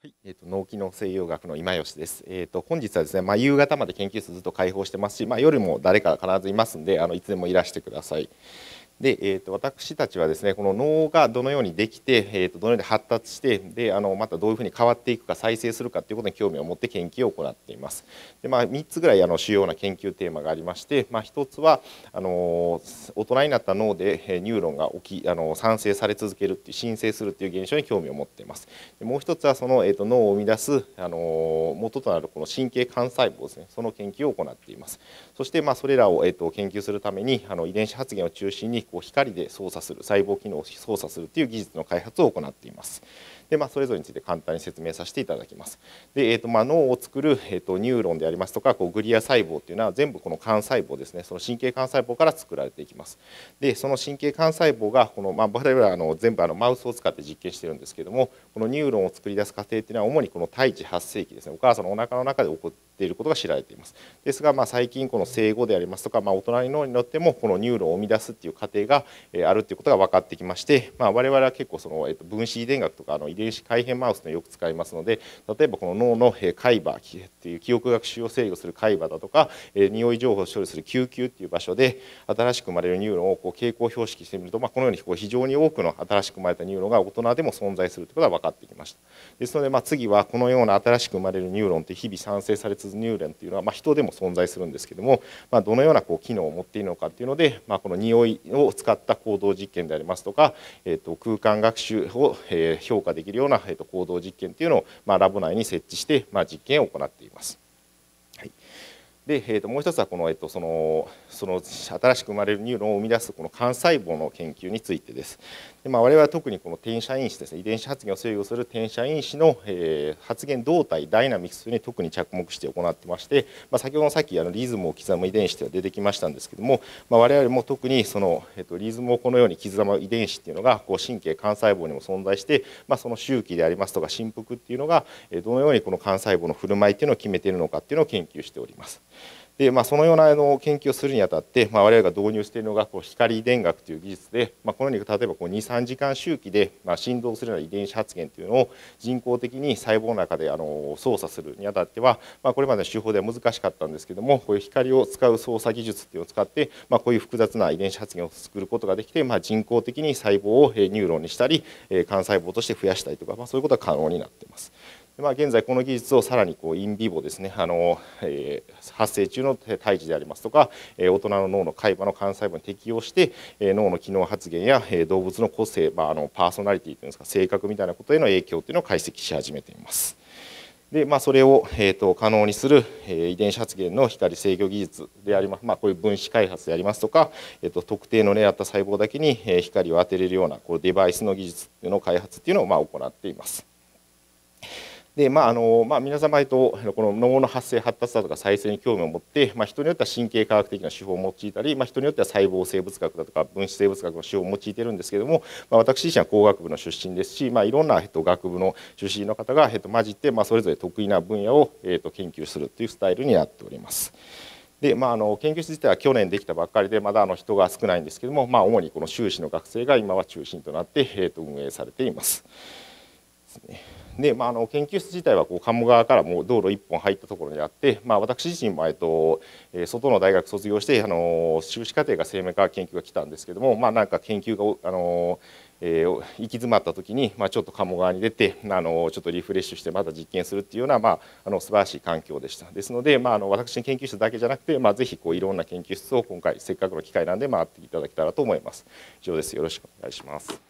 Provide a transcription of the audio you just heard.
はい、えーと、脳機能西洋学の今吉です。えっ、ー、と本日はですね、まあ、夕方まで研究室ずっと開放してますし、まあ、夜も誰か必ずいますんで、あのいつでもいらしてください。で、えーと、私たちはですねこの脳がどのようにできて、えーと、どのように発達してであのまたどういうふうに変わっていくか再生するかということに興味を持って研究を行っています。でまあ、3つぐらいあの主要な研究テーマがありまして、まあ、1つはあの大人になった脳でニューロンが起きあの産生され続けるっていう新生するっていう現象に興味を持っています。でもう1つはその、えーと、と脳を生み出すあの元となるこの神経幹細胞ですねその研究を行っています。そして、まあ、それらを、えー、と研究するためにあの遺伝子発現を中心にこう光で操作する細胞機能を操作するという技術の開発を行っています。で、まあ、それぞれについて簡単に説明させていただきます。でえーとまあ、脳を作る、えーと、ニューロンでありますとかこうグリア細胞というのは全部この幹細胞ですねその神経幹細胞から作られていきます。でその神経幹細胞がこの、まあ、我々はあの全部あのマウスを使って実験してるんですけどもこのニューロンを作り出す過程というのは主にこの胎児発生期ですねお母さんのおなかの中で起こっていることが知られています。ですが、まあ、最近この生後でありますとか、まあ、大人の脳によってもこのニューロンを生み出すっていう過程があるということが分かってきまして、まあ、我々は結構その分子遺伝学とかあの遺遺子改変マウスのよく使いますので例えばこの脳の海馬っていう記憶学習を制御する海馬だとか匂い情報を処理する救急っていう場所で新しく生まれるニューロンをこう傾向標識してみると、まあ、このようにこう非常に多くの新しく生まれたニューロンが大人でも存在するということが分かってきましたですのでま次はこのような新しく生まれるニューロンって日々産生されつつニューロンっていうのはま人でも存在するんですけども、まあ、どのようなこう機能を持っているのかっていうので、まあ、この匂いを使った行動実験でありますとか、えー、と空間学習を評価できるできるような、えー、と行動実験というのを、まあ、ラボ内に設置して、まあ、実験を行っています。で、えー、ともう一つはこの、えー、とそのその新しく生まれるニューロンを生み出すこの幹細胞の研究についてです。でまあ、我々は特にこの転写因子ですね遺伝子発現を制御する転写因子の、えー、発現動態ダイナミクスに特に着目して行ってまして、まあ、先ほどのさっきあのリズムを刻む遺伝子では出てきましたんですけども、まあ、我々も特にその、えー、とリズムをこのように刻む遺伝子っていうのがこう神経幹細胞にも存在して、まあ、その周期でありますとか振幅っていうのがどのようにこの幹細胞の振る舞いっていうのを決めているのかっていうのを研究しております。でまあ、そのようなあの研究をするにあたって、まあ、我々が導入しているのがこう光電学という技術で、まあ、このように例えば23時間周期で、まあ、振動するような遺伝子発現というのを人工的に細胞の中であの操作するにあたっては、まあ、これまでの手法では難しかったんですけどもこういう光を使う操作技術っていうのを使って、まあ、こういう複雑な遺伝子発現を作ることができて、まあ、人工的に細胞をニューロンにしたり幹細胞として増やしたりとか、まあ、そういうことが可能になっています。まあ、現在この技術をさらにこうインビボですねあの、えー、発生中の胎児でありますとか、えー、大人の脳の海馬の幹細胞に適応して、えー、脳の機能発現や、えー、動物の個性、まあ、あのパーソナリティというんですか性格みたいなことへの影響というのを解析し始めています。でまあ、それを、えーと、可能にする、えー、遺伝子発現の光制御技術であります、まあ、こういう分子開発でありますとか、えーと、特定の狙った細胞だけに、えー、光を当てれるようなこうデバイスの技術の開発っていうのを、まあ、行っています。でまああのまあ、皆様とこの脳の発生発達だとか再生に興味を持って、まあ、人によっては神経科学的な手法を用いたり、まあ、人によっては細胞生物学だとか分子生物学の手法を用いてるんですけども、まあ、私自身は工学部の出身ですし、まあ、いろんな、えっと、学部の出身の方が、えっと、混じって、まあ、それぞれ得意な分野を、えと、研究するというスタイルになっております。でまあ、あの研究室自体は去年できたばっかりでまだあの人が少ないんですけども、まあ、主にこの修士の学生が今は中心となって、えー、と運営されています。ですねで、まあ、あの研究室自体はこう鴨川からもう道路1本入ったところにあって、まあ、私自身も、えっと、外の大学卒業してあの修士課程が生命科学研究が来たんですけども、まあ、なんか研究があの、えー、行き詰まった時に、まあ、ちょっと鴨川に出てあのちょっとリフレッシュしてまた実験するっていうような、まあ、あの素晴らしい環境でしたですので、まあ、あの私の研究室だけじゃなくて、まあ、ぜひこういろんな研究室を今回せっかくの機会なんで回っていただけたらと思います以上ですよろしくお願いします